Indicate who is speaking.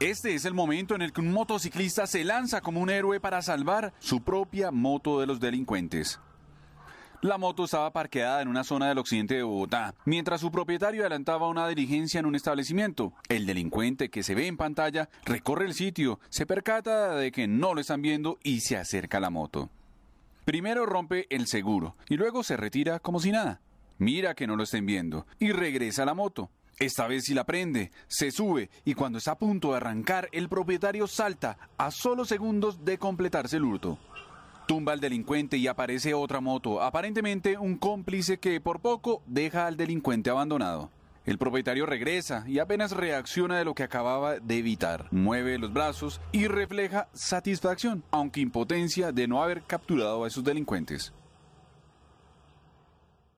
Speaker 1: Este es el momento en el que un motociclista se lanza como un héroe para salvar su propia moto de los delincuentes. La moto estaba parqueada en una zona del occidente de Bogotá, mientras su propietario adelantaba una diligencia en un establecimiento. El delincuente que se ve en pantalla recorre el sitio, se percata de que no lo están viendo y se acerca a la moto. Primero rompe el seguro y luego se retira como si nada. Mira que no lo estén viendo y regresa a la moto. Esta vez sí la prende, se sube y cuando está a punto de arrancar, el propietario salta a solo segundos de completarse el hurto. Tumba al delincuente y aparece otra moto, aparentemente un cómplice que por poco deja al delincuente abandonado. El propietario regresa y apenas reacciona de lo que acababa de evitar. Mueve los brazos y refleja satisfacción, aunque impotencia de no haber capturado a esos delincuentes.